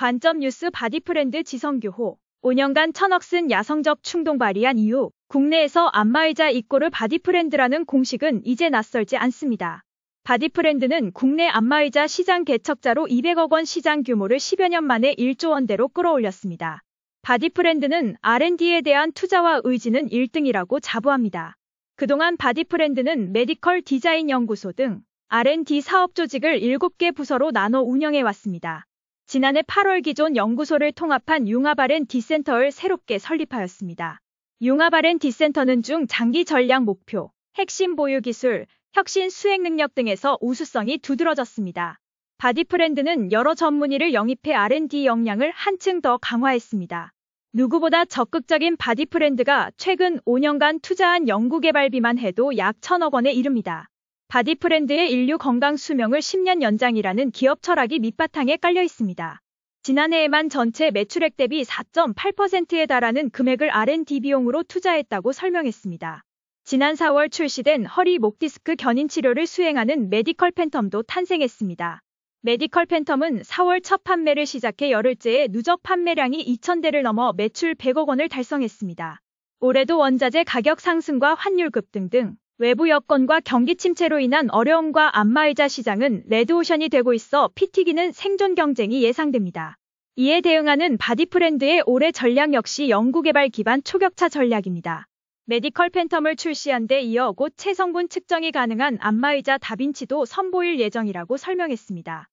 관점 뉴스 바디프렌드 지성규호 5년간 천억 쓴 야성적 충동 발휘한 이후 국내에서 안마의자 입고를 바디프렌드라는 공식은 이제 낯설지 않습니다. 바디프렌드는 국내 안마의자 시장 개척자로 200억 원 시장 규모를 10여 년 만에 1조 원대로 끌어올렸습니다. 바디프렌드는 R&D에 대한 투자와 의지는 1등이라고 자부합니다. 그동안 바디프렌드는 메디컬 디자인 연구소 등 R&D 사업 조직을 7개 부서로 나눠 운영해 왔습니다. 지난해 8월 기존 연구소를 통합한 융합아렌 디센터를 새롭게 설립하였습니다. 융합아렌 디센터는 중 장기 전략 목표, 핵심 보유 기술, 혁신 수행 능력 등에서 우수성이 두드러졌습니다. 바디프렌드는 여러 전문의를 영입해 R&D 역량을 한층 더 강화했습니다. 누구보다 적극적인 바디프렌드가 최근 5년간 투자한 연구개발비만 해도 약1 0 0 0억 원에 이릅니다. 바디프렌드의 인류 건강 수명을 10년 연장이라는 기업 철학이 밑바탕에 깔려 있습니다. 지난해에만 전체 매출액 대비 4.8%에 달하는 금액을 R&D 비용으로 투자했다고 설명했습니다. 지난 4월 출시된 허리 목 디스크 견인 치료를 수행하는 메디컬 팬텀도 탄생했습니다. 메디컬 팬텀은 4월 첫 판매를 시작해 열흘째의 누적 판매량이 2,000대를 넘어 매출 100억 원을 달성했습니다. 올해도 원자재 가격 상승과 환율 급 등등 외부 여건과 경기 침체로 인한 어려움과 안마의자 시장은 레드오션이 되고 있어 p t 기는 생존 경쟁이 예상됩니다. 이에 대응하는 바디프렌드의 올해 전략 역시 연구개발 기반 초격차 전략입니다. 메디컬 팬텀을 출시한 데 이어 곧 체성분 측정이 가능한 안마의자 다빈치도 선보일 예정이라고 설명했습니다.